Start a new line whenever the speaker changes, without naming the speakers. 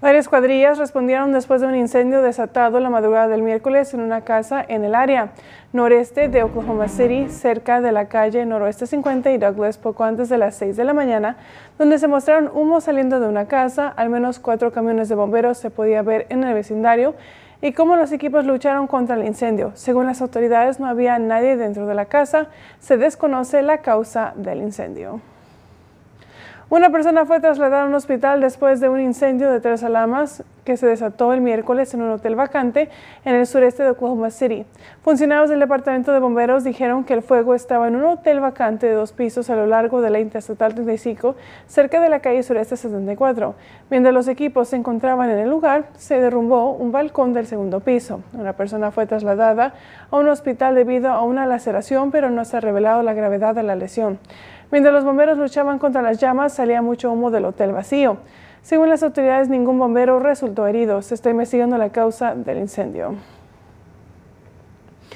Varias cuadrillas respondieron después de un incendio desatado la madrugada del miércoles en una casa en el área noreste de Oklahoma City, cerca de la calle Noroeste 50 y Douglas, poco antes de las 6 de la mañana, donde se mostraron humos saliendo de una casa. Al menos cuatro camiones de bomberos se podía ver en el vecindario y cómo los equipos lucharon contra el incendio. Según las autoridades, no había nadie dentro de la casa. Se desconoce la causa del incendio. Una persona fue trasladada a un hospital después de un incendio de tres alamas que se desató el miércoles en un hotel vacante en el sureste de Oklahoma City. Funcionarios del Departamento de Bomberos dijeron que el fuego estaba en un hotel vacante de dos pisos a lo largo de la Interestatal 35, cerca de la calle sureste 74. Mientras los equipos se encontraban en el lugar, se derrumbó un balcón del segundo piso. Una persona fue trasladada a un hospital debido a una laceración, pero no se ha revelado la gravedad de la lesión. Mientras los bomberos luchaban contra las llamas, salía mucho humo del hotel vacío. Según las autoridades, ningún bombero resultó herido. Se está investigando la causa del incendio.